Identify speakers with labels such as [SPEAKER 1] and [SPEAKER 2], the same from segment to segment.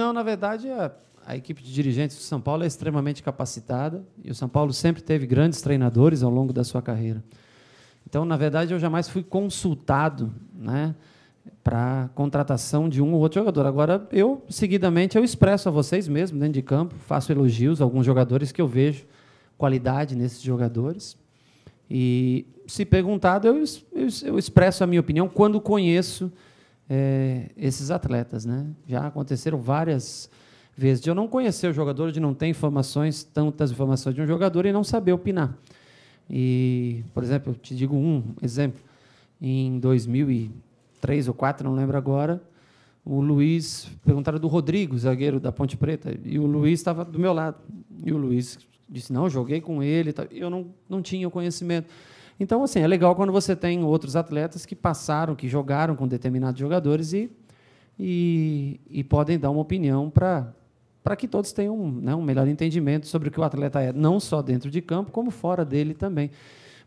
[SPEAKER 1] Não, na verdade, a, a equipe de dirigentes do São Paulo é extremamente capacitada e o São Paulo sempre teve grandes treinadores ao longo da sua carreira. Então, na verdade, eu jamais fui consultado, né? para contratação de um ou outro jogador. Agora, eu, seguidamente, eu expresso a vocês mesmo, dentro de campo, faço elogios a alguns jogadores que eu vejo qualidade nesses jogadores. E, se perguntado, eu, eu, eu expresso a minha opinião quando conheço é, esses atletas. Né? Já aconteceram várias vezes de eu não conhecer o jogador, de não ter informações, tantas informações de um jogador e não saber opinar. E, por exemplo, eu te digo um exemplo. Em 2003 ou 2004, não lembro agora, o Luiz, perguntaram do Rodrigo, zagueiro da Ponte Preta, e o Luiz estava do meu lado. E o Luiz disse: Não, joguei com ele. Eu não, não tinha o conhecimento. Então, assim, é legal quando você tem outros atletas que passaram, que jogaram com determinados jogadores e, e, e podem dar uma opinião para que todos tenham né, um melhor entendimento sobre o que o atleta é, não só dentro de campo, como fora dele também.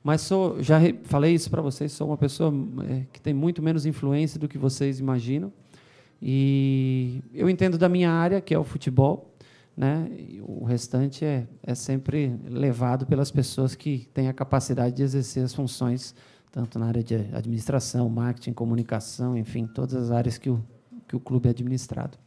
[SPEAKER 1] Mas sou, já falei isso para vocês, sou uma pessoa é, que tem muito menos influência do que vocês imaginam. E eu entendo da minha área, que é o futebol, né? o restante é, é sempre levado pelas pessoas que têm a capacidade de exercer as funções, tanto na área de administração, marketing, comunicação, enfim, todas as áreas que o, que o clube é administrado.